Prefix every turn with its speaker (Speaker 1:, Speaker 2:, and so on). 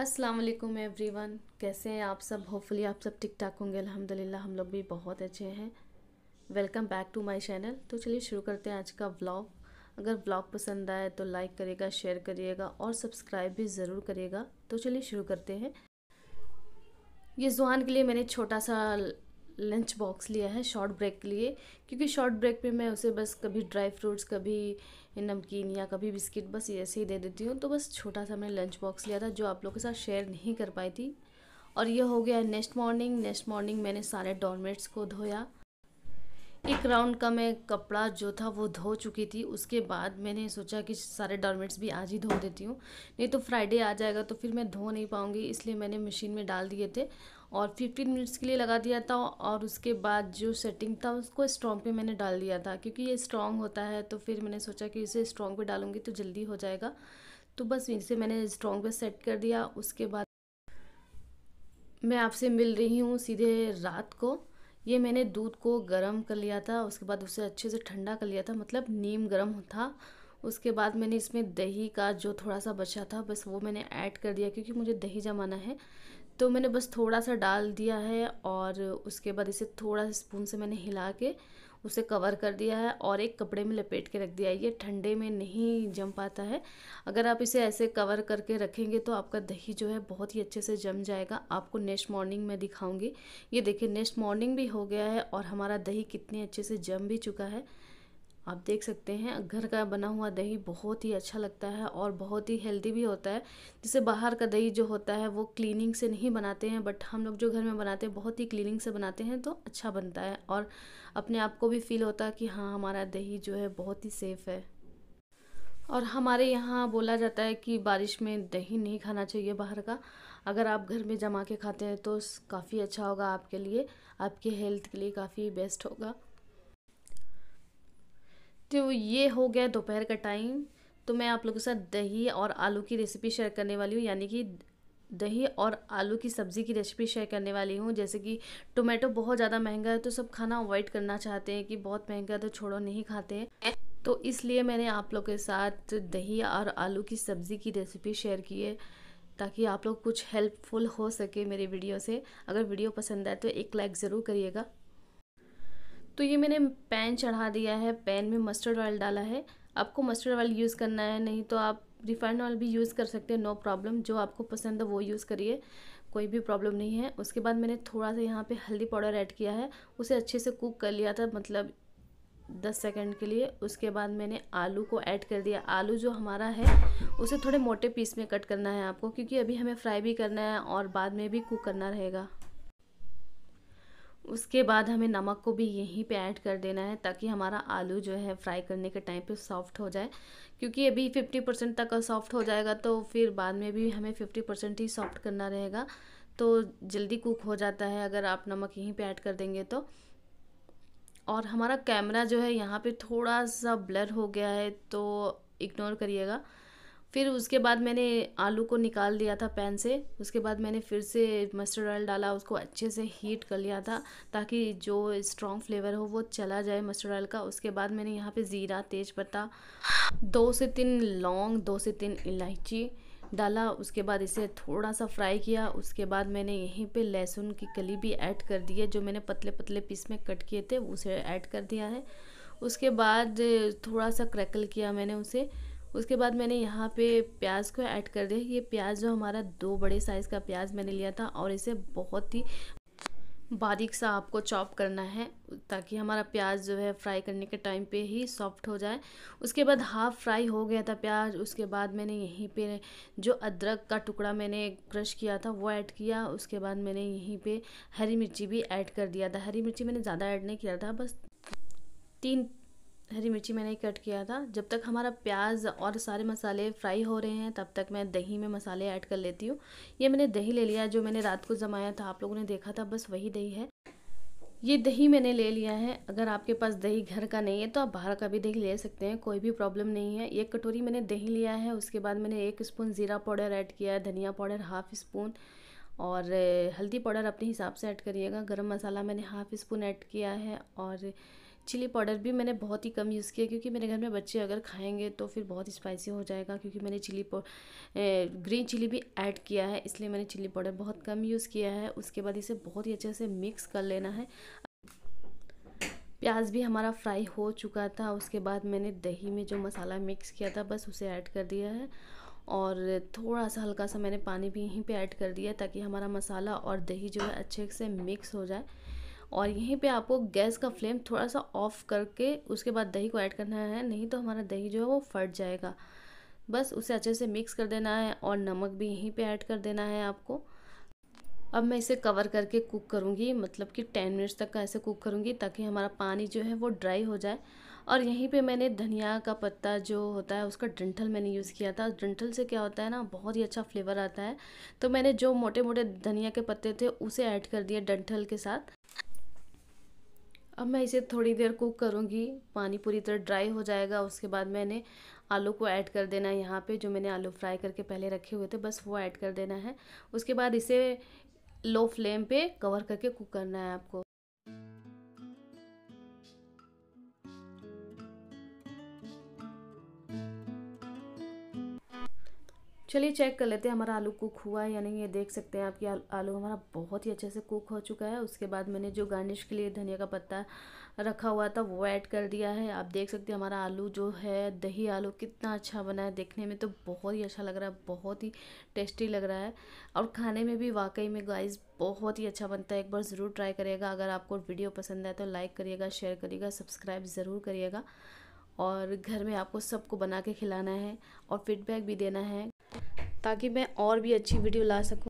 Speaker 1: अस्सलाम वालेकुम एवरीवन कैसे हैं आप सब होपफुली आप सब ठीक ठाक होंगे अल्हम्दुलिल्लाह हम लोग भी बहुत अच्छे हैं welcome back to my channel तो चलिए शुरू करते हैं आज का व्लॉग अगर व्लॉग पसंद आए तो लाइक करिएगा शेयर करिएगा और सब्सक्राइब भी ज़रूर करिएगा तो चलिए शुरू करते हैं ये जुआन के लिए मैंने छोटा सा लंच बॉक्स लिया है शॉर्ट ब्रेक के लिए क्योंकि शॉर्ट ब्रेक पे मैं उसे बस कभी ड्राई फ्रूट्स कभी नमकीन या कभी बिस्किट बस ऐसे ही दे देती हूँ तो बस छोटा सा मैंने लंच बॉक्स लिया था जो आप लोग के साथ शेयर नहीं कर पाई थी और यह हो गया नेक्स्ट मॉर्निंग नेक्स्ट मॉर्निंग मैंने सारे डॉर्मेट्स को धोया एक राउंड का मैं कपड़ा जो था वो धो चुकी थी उसके बाद मैंने सोचा कि सारे डॉर्मेट्स भी आज ही धो देती हूँ नहीं तो फ्राइडे आ जाएगा तो फिर मैं धो नहीं पाऊँगी इसलिए मैंने मशीन में डाल दिए थे और फिफ्टीन मिनट्स के लिए लगा दिया था और उसके बाद जो सेटिंग था उसको स्ट्रॉन्ग पे मैंने डाल दिया था क्योंकि ये स्ट्रॉन्ग होता है तो फिर मैंने सोचा कि इसे स्ट्रॉन्ग पे डालूंगी तो जल्दी हो जाएगा तो बस इसे मैंने स्ट्रॉन्ग पे सेट कर दिया उसके बाद मैं आपसे मिल रही हूँ सीधे रात को ये मैंने दूध को गर्म कर लिया था उसके बाद उसे अच्छे से ठंडा कर लिया था मतलब नीम गर्म था उसके बाद मैंने इसमें दही का जो थोड़ा सा बचा था बस वो मैंने ऐड कर दिया क्योंकि मुझे दही जमाना है तो मैंने बस थोड़ा सा डाल दिया है और उसके बाद इसे थोड़ा सा स्पून से मैंने हिला के उसे कवर कर दिया है और एक कपड़े में लपेट के रख दिया है ये ठंडे में नहीं जम पाता है अगर आप इसे ऐसे कवर करके रखेंगे तो आपका दही जो है बहुत ही अच्छे से जम जाएगा आपको नेक्स्ट मॉर्निंग में दिखाऊंगी ये देखिए नेक्स्ट मॉर्निंग भी हो गया है और हमारा दही कितने अच्छे से जम भी चुका है आप देख सकते हैं घर का बना हुआ दही बहुत ही अच्छा लगता है और बहुत ही हेल्दी भी होता है जिससे बाहर का दही जो होता है वो क्लीनिंग से नहीं बनाते हैं बट हम लोग जो घर में बनाते हैं बहुत ही क्लीनिंग से बनाते हैं तो अच्छा बनता है और अपने आप को भी फील होता है कि हाँ हमारा दही जो है बहुत ही सेफ़ है और हमारे यहाँ बोला जाता है कि बारिश में दही नहीं खाना चाहिए बाहर का अगर आप घर में जमा के खाते हैं तो काफ़ी अच्छा होगा आपके लिए आपके हेल्थ के लिए काफ़ी बेस्ट होगा तो ये हो गया दोपहर का टाइम तो मैं आप लोगों के साथ दही और आलू की रेसिपी शेयर करने वाली हूँ यानी कि दही और आलू की सब्ज़ी की रेसिपी शेयर करने वाली हूँ जैसे कि टोमेटो बहुत ज़्यादा महंगा है तो सब खाना अवॉइड करना चाहते हैं कि बहुत महंगा है तो छोड़ो नहीं खाते हैं तो इसलिए मैंने आप लोग के साथ दही और आलू की सब्ज़ी की रेसिपी शेयर की है ताकि आप लोग कुछ हेल्पफुल हो सके मेरे वीडियो से अगर वीडियो पसंद आए तो एक लाइक ज़रूर करिएगा तो ये मैंने पैन चढ़ा दिया है पैन में मस्टर्ड ऑयल डाला है आपको मस्टर्ड ऑयल यूज़ करना है नहीं तो आप रिफाइंड ऑयल भी यूज़ कर सकते हैं नो प्रॉब्लम जो आपको पसंद है वो यूज़ करिए कोई भी प्रॉब्लम नहीं है उसके बाद मैंने थोड़ा सा यहाँ पे हल्दी पाउडर ऐड किया है उसे अच्छे से कुक कर लिया था मतलब दस सेकंड के लिए उसके बाद मैंने आलू को ऐड कर दिया आलू जो हमारा है उसे थोड़े मोटे पीस में कट करना है आपको क्योंकि अभी हमें फ्राई भी करना है और बाद में भी कुक करना रहेगा उसके बाद हमें नमक को भी यहीं पे ऐड कर देना है ताकि हमारा आलू जो है फ्राई करने के टाइम पे सॉफ्ट हो जाए क्योंकि अभी 50 परसेंट तक सॉफ्ट हो जाएगा तो फिर बाद में भी हमें 50 परसेंट ही सॉफ्ट करना रहेगा तो जल्दी कुक हो जाता है अगर आप नमक यहीं पे ऐड कर देंगे तो और हमारा कैमरा जो है यहाँ पर थोड़ा सा ब्लर हो गया है तो इग्नोर करिएगा फिर उसके बाद मैंने आलू को निकाल दिया था पैन से उसके बाद मैंने फिर से मस्टर्ड ऑयल डाला उसको अच्छे से हीट कर लिया था ताकि जो स्ट्रॉन्ग फ्लेवर हो वो चला जाए मस्टर्ड ऑयल का उसके बाद मैंने यहाँ पे ज़ीरा तेज पत्ता दो से तीन लौंग दो से तीन इलायची डाला उसके बाद इसे थोड़ा सा फ्राई किया उसके बाद मैंने यहीं पे लहसुन की कली भी ऐड कर दी है जो मैंने पतले पतले पीस में कट किए थे उसे ऐड कर दिया है उसके बाद थोड़ा सा क्रैकल किया मैंने उसे उसके बाद मैंने यहाँ पे प्याज को ऐड कर दिया ये प्याज जो हमारा दो बड़े साइज़ का प्याज मैंने लिया था और इसे बहुत ही बारीक सा आपको चॉप करना है ताकि हमारा प्याज जो है फ्राई करने के टाइम पे ही सॉफ्ट हो जाए उसके बाद हाफ़ फ्राई हो गया था प्याज उसके बाद मैंने यहीं पे जो अदरक का टुकड़ा मैंने क्रश किया था वो ऐड किया उसके बाद मैंने यहीं पे हरी मिर्ची भी ऐड कर दिया था हरी मिर्ची मैंने ज़्यादा ऐड नहीं किया था बस तीन हरी मिर्ची मैंने कट किया था जब तक हमारा प्याज और सारे मसाले फ्राई हो रहे हैं तब तक मैं दही में मसाले ऐड कर लेती हूँ ये मैंने दही ले लिया जो मैंने रात को जमाया था आप लोगों ने देखा था बस वही दही है ये दही मैंने ले लिया है अगर आपके पास दही घर का नहीं है तो आप बाहर का भी दही ले सकते हैं कोई भी प्रॉब्लम नहीं है एक कटोरी मैंने दही लिया है उसके बाद मैंने एक स्पून ज़ीरा पाउडर ऐड किया है धनिया पाउडर हाफ स्पून और हल्दी पाउडर अपने हिसाब से ऐड करिएगा गरम मसाला मैंने हाफ स्पून ऐड किया है और चिली पाउडर भी मैंने बहुत ही कम यूज़ किया क्योंकि मेरे घर में बच्चे अगर खाएंगे तो फिर बहुत स्पाइसी हो जाएगा क्योंकि मैंने चिली ग्रीन चिली भी ऐड किया है इसलिए मैंने चिली पाउडर बहुत कम यूज़ किया है उसके बाद इसे बहुत ही अच्छे से मिक्स कर लेना है प्याज भी हमारा फ्राई हो चुका था उसके बाद मैंने दही में जो मसाला मिक्स किया था बस उसे ऐड कर दिया है और थोड़ा सा हल्का सा मैंने पानी भी यहीं पे ऐड कर दिया ताकि हमारा मसाला और दही जो है अच्छे से मिक्स हो जाए और यहीं पे आपको गैस का फ्लेम थोड़ा सा ऑफ करके उसके बाद दही को ऐड करना है नहीं तो हमारा दही जो है वो फट जाएगा बस उसे अच्छे से मिक्स कर देना है और नमक भी यहीं पे ऐड कर देना है आपको अब मैं इसे कवर करके कुक करूँगी मतलब कि टेन मिनट्स तक का ऐसे कुक करूँगी ताकि हमारा पानी जो है वो ड्राई हो जाए और यहीं पे मैंने धनिया का पत्ता जो होता है उसका डंठल मैंने यूज़ किया था डंठल से क्या होता है ना बहुत ही अच्छा फ्लेवर आता है तो मैंने जो मोटे मोटे धनिया के पत्ते थे उसे ऐड कर दिए डंठल के साथ अब मैं इसे थोड़ी देर कुक करूँगी पानी पूरी तरह ड्राई हो जाएगा उसके बाद मैंने आलू को ऐड कर देना है यहाँ पे जो मैंने आलू फ्राई करके पहले रखे हुए थे बस वो ऐड कर देना है उसके बाद इसे लो फ्लेम पे कवर करके कुक करना है आपको चलिए चेक कर लेते हैं हमारा आलू कुक हुआ है या नहीं ये देख सकते हैं आप कि आलू हमारा बहुत ही अच्छे से कुक हो चुका है उसके बाद मैंने जो गार्निश के लिए धनिया का पत्ता रखा हुआ था वो ऐड कर दिया है आप देख सकते हैं हमारा आलू जो है दही आलू कितना अच्छा बना है देखने में तो बहुत ही अच्छा लग रहा है बहुत ही टेस्टी लग रहा है और खाने में भी वाकई में गाइज बहुत ही अच्छा बनता है एक बार ज़रूर ट्राई करिएगा अगर आपको वीडियो पसंद आए तो लाइक करिएगा शेयर करिएगा सब्सक्राइब ज़रूर करिएगा और घर में आपको सबको बना के खिलाना है और फीडबैक भी देना है ताकि मैं और भी अच्छी वीडियो ला सकूँ